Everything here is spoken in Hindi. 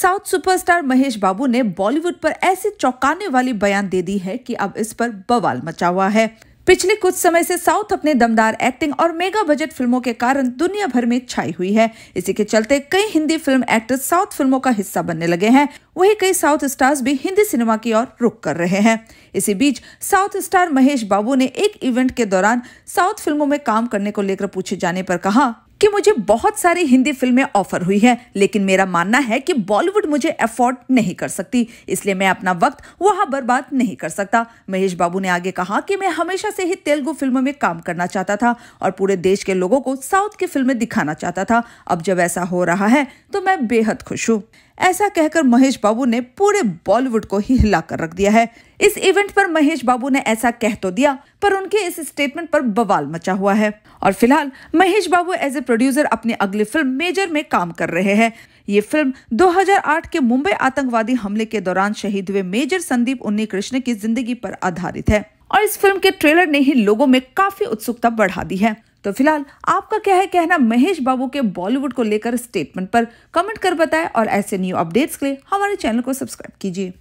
साउथ सुपरस्टार महेश बाबू ने बॉलीवुड पर ऐसे चौंकाने वाली बयान दे दी है कि अब इस पर बवाल मचा हुआ है पिछले कुछ समय से साउथ अपने दमदार एक्टिंग और मेगा बजट फिल्मों के कारण दुनिया भर में छाई हुई है इसी के चलते कई हिंदी फिल्म एक्टर्स साउथ फिल्मों का हिस्सा बनने लगे हैं वहीं कई साउथ स्टार्स भी हिंदी सिनेमा की ओर रुख कर रहे हैं इसी बीच साउथ स्टार महेश बाबू ने एक इवेंट के दौरान साउथ फिल्मों में काम करने को लेकर पूछे जाने पर कहा कि मुझे बहुत सारी हिंदी फिल्में ऑफर हुई हैं लेकिन मेरा मानना है कि बॉलीवुड मुझे अफोर्ड नहीं कर सकती इसलिए मैं अपना वक्त वहां बर्बाद नहीं कर सकता महेश बाबू ने आगे कहा कि मैं हमेशा से ही तेलुगु फिल्मों में काम करना चाहता था और पूरे देश के लोगों को साउथ की फिल्में दिखाना चाहता था अब जब ऐसा हो रहा है तो मैं बेहद खुश हूँ ऐसा कहकर महेश बाबू ने पूरे बॉलीवुड को ही हिला कर रख दिया है इस इवेंट पर महेश बाबू ने ऐसा कह तो दिया पर उनके इस स्टेटमेंट पर बवाल मचा हुआ है और फिलहाल Mahesh Babu as a producer अपनी अगली फिल्म मेजर में काम कर रहे हैं ये फिल्म 2008 के मुंबई आतंकवादी हमले के दौरान शहीद हुए मेजर संदीप उन्नी कृष्ण की जिंदगी पर आधारित है और इस फिल्म के ट्रेलर ने ही लोगों में काफी उत्सुकता बढ़ा दी है तो फिलहाल आपका क्या है कहना महेश बाबू के बॉलीवुड को लेकर स्टेटमेंट पर कमेंट कर बताएं और ऐसे न्यू अपडेट्स के लिए हमारे चैनल को सब्सक्राइब कीजिए